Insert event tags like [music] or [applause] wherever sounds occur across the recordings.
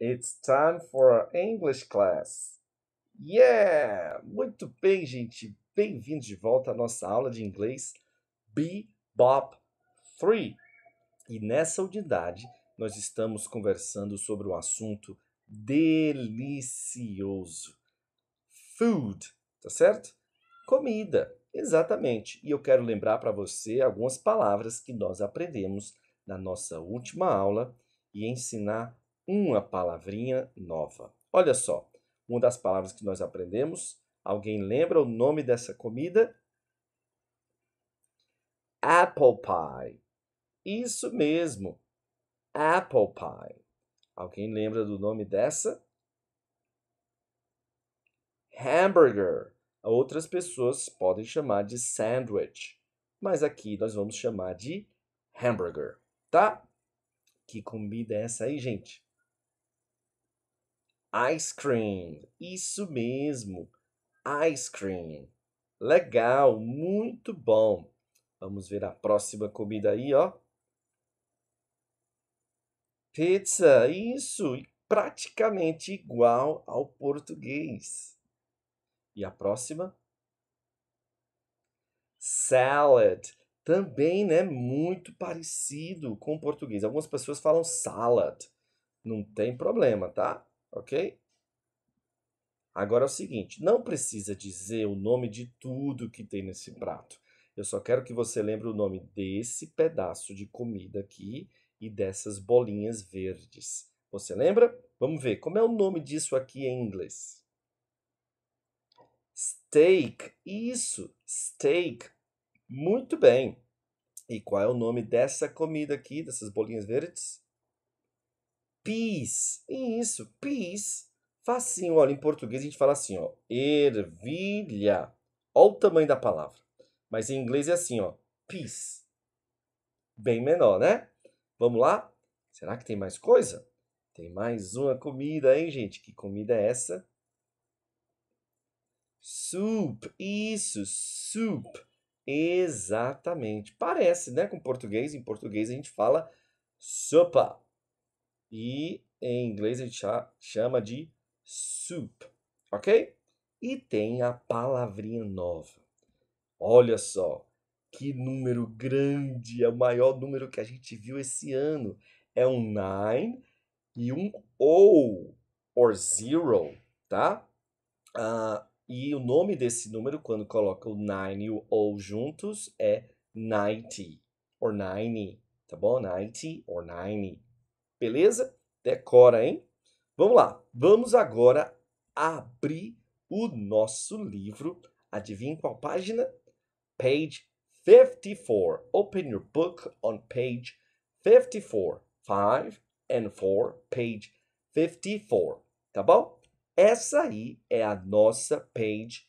It's time for English class. Yeah! Muito bem, gente. Bem-vindos de volta à nossa aula de inglês Bebop 3. E nessa unidade, nós estamos conversando sobre um assunto delicioso. Food, tá certo? Comida, exatamente. E eu quero lembrar para você algumas palavras que nós aprendemos na nossa última aula e ensinar uma palavrinha nova. Olha só, uma das palavras que nós aprendemos. Alguém lembra o nome dessa comida? Apple pie. Isso mesmo, apple pie. Alguém lembra do nome dessa? Hamburger. Outras pessoas podem chamar de sandwich, mas aqui nós vamos chamar de hamburger, tá? Que comida é essa aí, gente? Ice cream. Isso mesmo. Ice cream. Legal, muito bom. Vamos ver a próxima comida aí, ó. Pizza, isso, praticamente igual ao português. E a próxima? Salad, também, né, muito parecido com o português. Algumas pessoas falam salad. Não tem problema, tá? Ok? Agora é o seguinte: não precisa dizer o nome de tudo que tem nesse prato. Eu só quero que você lembre o nome desse pedaço de comida aqui e dessas bolinhas verdes. Você lembra? Vamos ver. Como é o nome disso aqui em inglês? Steak. Isso, steak. Muito bem. E qual é o nome dessa comida aqui, dessas bolinhas verdes? Peace, Isso, Peace, Facinho, assim, olha, em português a gente fala assim, ó, ervilha. Olha o tamanho da palavra. Mas em inglês é assim, ó, peace. Bem menor, né? Vamos lá? Será que tem mais coisa? Tem mais uma comida, hein, gente? Que comida é essa? Soup. Isso, soup. Exatamente. Parece, né, com português. Em português a gente fala sopa. E em inglês a gente chama de soup, ok? E tem a palavrinha nova. Olha só, que número grande! É o maior número que a gente viu esse ano. É um nine e um O, oh, or zero, tá? Uh, e o nome desse número, quando coloca o nine e o O oh juntos, é ninety, or ninety, tá bom? Ninety, or ninety. Beleza? Decora, hein? Vamos lá. Vamos agora abrir o nosso livro. Adivinha qual página? Page 54. Open your book on page 54. 5 and 4, page 54. Tá bom? Essa aí é a nossa page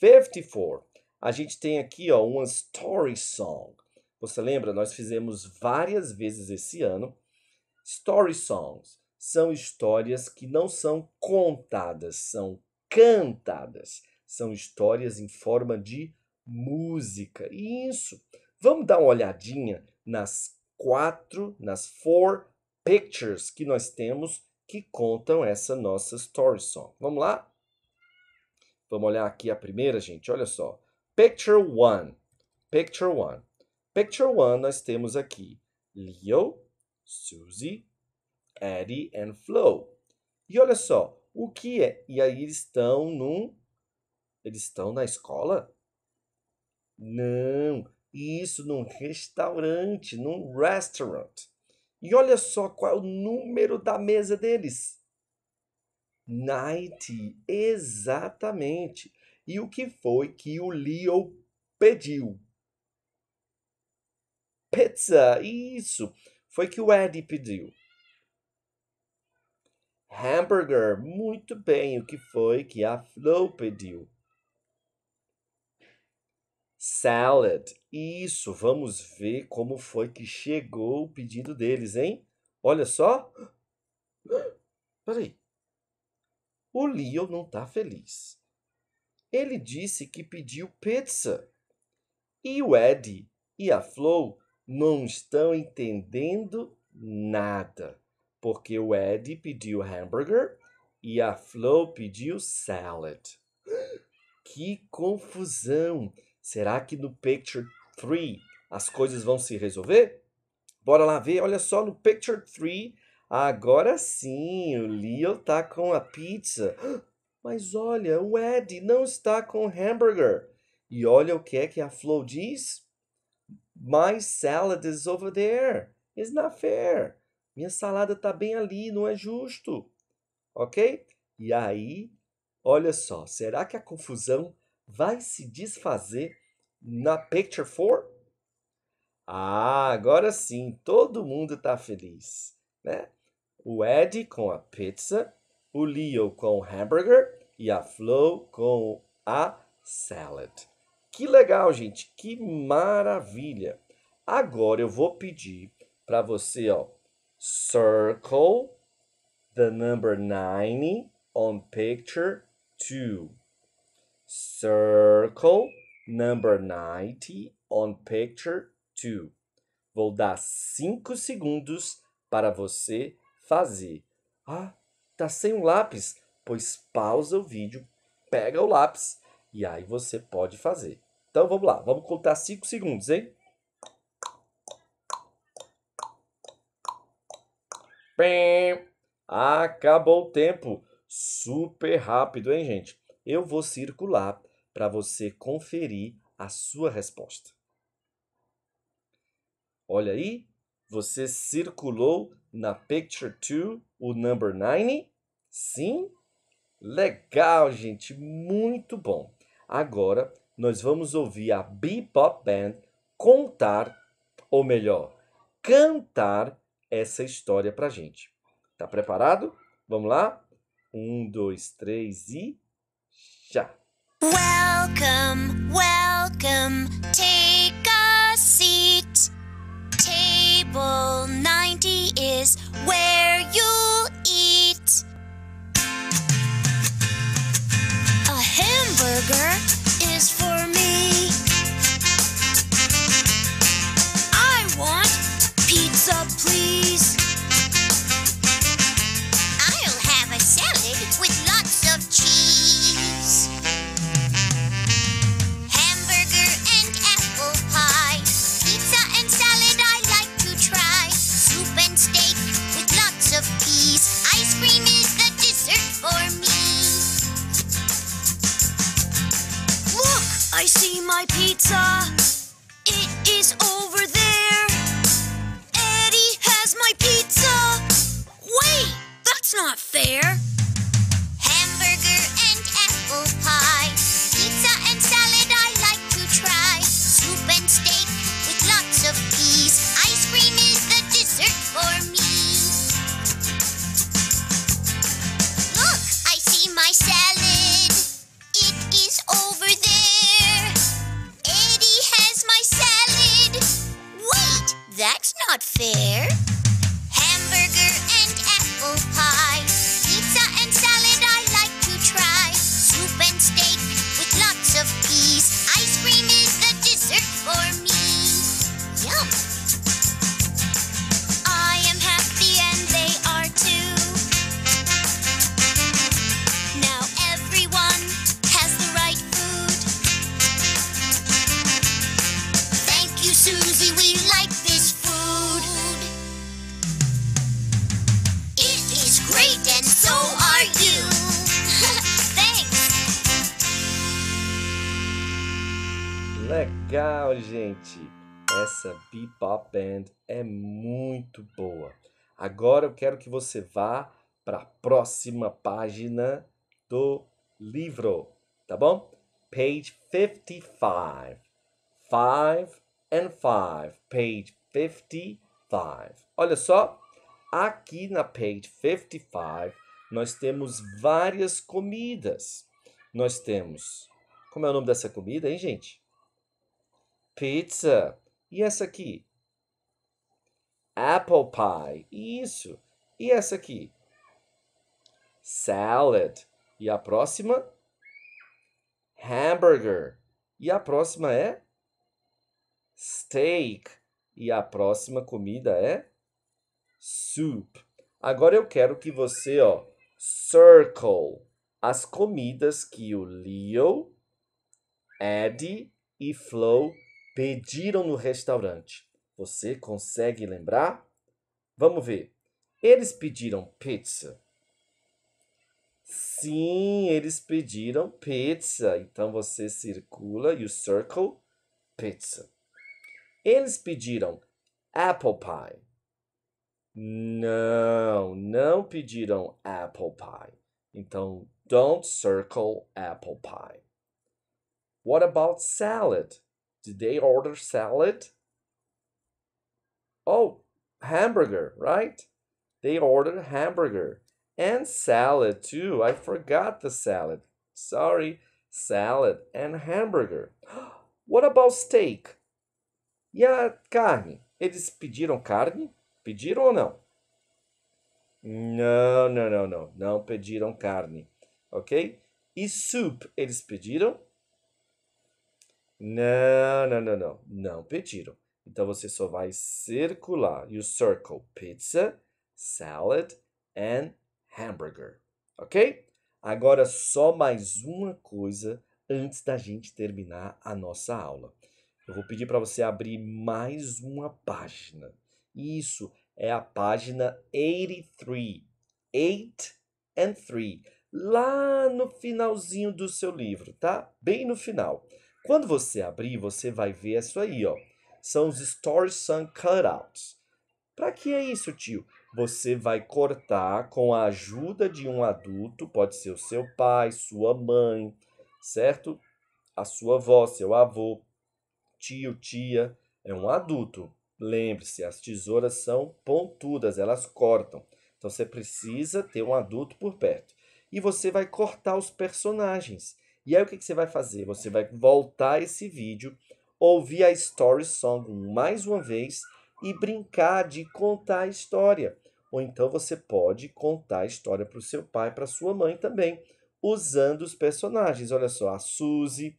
54. A gente tem aqui ó, uma story song. Você lembra? Nós fizemos várias vezes esse ano Story songs são histórias que não são contadas, são cantadas. São histórias em forma de música. E isso. Vamos dar uma olhadinha nas quatro, nas four pictures que nós temos que contam essa nossa story song. Vamos lá? Vamos olhar aqui a primeira, gente. Olha só. Picture one, Picture one, Picture one nós temos aqui Leo, Suzy, Eddie and Flo. E olha só, o que é? E aí eles estão num. Eles estão na escola? Não, isso num restaurante, num restaurant. E olha só qual é o número da mesa deles. 90, exatamente. E o que foi que o Leo pediu? Pizza, isso foi que o Ed pediu. Hamburger, muito bem, o que foi que a Flo pediu? Salad, isso, vamos ver como foi que chegou o pedido deles, hein? Olha só. Peraí. O Leo não tá feliz. Ele disse que pediu pizza. E o Eddie e a Flo não estão entendendo nada, porque o Ed pediu hambúrguer e a Flo pediu salad. Que confusão! Será que no Picture 3 as coisas vão se resolver? Bora lá ver, olha só no Picture 3. Agora sim, o Leo tá com a pizza. Mas olha, o Ed não está com hambúrguer. E olha o que é que a Flo diz. My salad is over there. It's not fair. Minha salada está bem ali, não é justo. Ok? E aí, olha só, será que a confusão vai se desfazer na picture 4? Ah, agora sim, todo mundo está feliz, né? O Ed com a pizza, o Leo com o hambúrguer e a Flo com a salad. Que legal, gente. Que maravilha. Agora eu vou pedir para você, ó, circle the number 90 on picture 2. Circle number 90 on picture 2. Vou dar 5 segundos para você fazer. Ah, tá sem um lápis? Pois pausa o vídeo, pega o lápis e aí você pode fazer. Então vamos lá, vamos contar 5 segundos, hein? Acabou o tempo. Super rápido, hein, gente? Eu vou circular para você conferir a sua resposta. Olha aí, você circulou na Picture 2 o number 9? Sim? Legal, gente, muito bom. Agora nós vamos ouvir a Bebop Band contar, ou melhor, cantar essa história pra gente. Tá preparado? Vamos lá? Um, dois, três e já! Welcome, welcome, take a seat. Table 90 is where you see my pizza. It is over there. Eddie has my pizza. Wait, that's not fair. legal, gente! Essa Bebop Band é muito boa. Agora eu quero que você vá para a próxima página do livro, tá bom? Page 55. five and five, Page 55. Olha só, aqui na page 55 nós temos várias comidas. Nós temos. Como é o nome dessa comida, hein, gente? Pizza. E essa aqui? Apple pie. Isso. E essa aqui? Salad. E a próxima? Hamburger. E a próxima é? Steak. E a próxima comida é? Soup. Agora eu quero que você, ó, circle as comidas que o Leo, Eddie e Flo Pediram no restaurante. Você consegue lembrar? Vamos ver. Eles pediram pizza. Sim, eles pediram pizza. Então você circula, e o circle pizza. Eles pediram apple pie. Não, não pediram apple pie. Então don't circle apple pie. What about salad? Did they order salad? Oh, hamburger, right? They ordered hamburger and salad too. I forgot the salad. Sorry, salad and hamburger. [gasps] What about steak? Yeah, carne? Eles pediram carne? Pediram ou não? Não, não, não, não. Não pediram carne. Ok? E soup? Eles pediram? Não, não, não, não. Não pediram. Então você só vai circular. You circle pizza, salad and hamburger. Ok? Agora só mais uma coisa antes da gente terminar a nossa aula. Eu vou pedir para você abrir mais uma página. Isso é a página 83. 8 and 3. Lá no finalzinho do seu livro, tá? Bem no final. Quando você abrir, você vai ver isso aí, ó. São os Story Sun Cutouts. Para que é isso, tio? Você vai cortar com a ajuda de um adulto, pode ser o seu pai, sua mãe, certo? A sua avó, seu avô, tio, tia, é um adulto. Lembre-se, as tesouras são pontudas, elas cortam. Então você precisa ter um adulto por perto. E você vai cortar os personagens. E aí o que, que você vai fazer? Você vai voltar esse vídeo, ouvir a Story Song mais uma vez e brincar de contar a história. Ou então você pode contar a história para o seu pai, para sua mãe também, usando os personagens. Olha só, a Suzy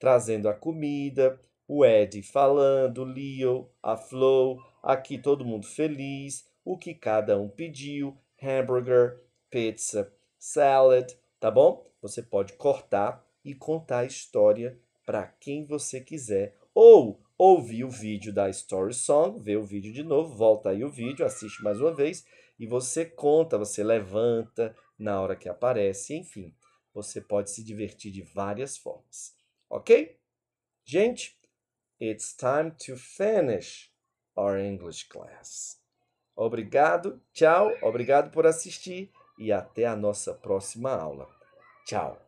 trazendo a comida, o Ed falando, o Leo, a Flo, aqui todo mundo feliz, o que cada um pediu, hambúrguer, pizza, salad, tá bom? Você pode cortar e contar a história para quem você quiser. Ou ouvir o vídeo da Story Song, ver o vídeo de novo, volta aí o vídeo, assiste mais uma vez e você conta, você levanta na hora que aparece, enfim. Você pode se divertir de várias formas. Ok? Gente, it's time to finish our English class. Obrigado, tchau, obrigado por assistir e até a nossa próxima aula. Tchau!